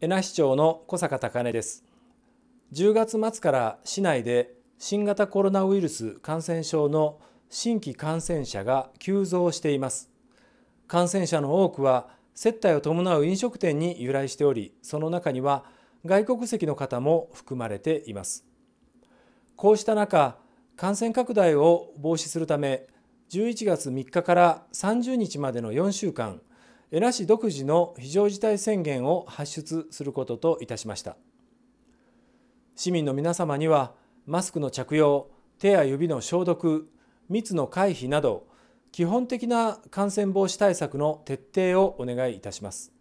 恵那市長の小坂高根です10月末から市内で新型コロナウイルス感染症の新規感染者が急増しています感染者の多くは接待を伴う飲食店に由来しておりその中には外国籍の方も含まれていますこうした中感染拡大を防止するため11月3日から30日までの4週間江那市独自の非常事態宣言を発出することといたしました市民の皆様にはマスクの着用手や指の消毒密の回避など基本的な感染防止対策の徹底をお願いいたします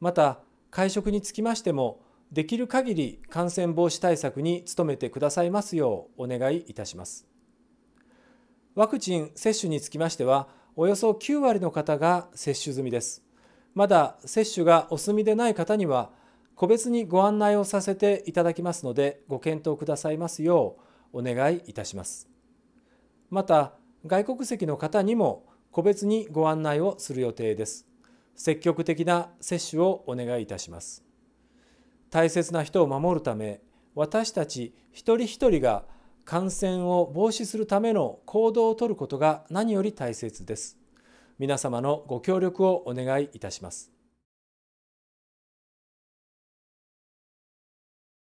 また会食につきましてもできる限り感染防止対策に努めてくださいますようお願いいたしますワクチン接種につきましてはおよそ9割の方が接種済みですまだ接種がお済みでない方には個別にご案内をさせていただきますのでご検討くださいますようお願いいたしますまた外国籍の方にも個別にご案内をする予定です積極的な接種をお願いいたします大切な人を守るため私たち一人一人が感染を防止するための行動をとることが何より大切です皆様のご協力をお願いいたします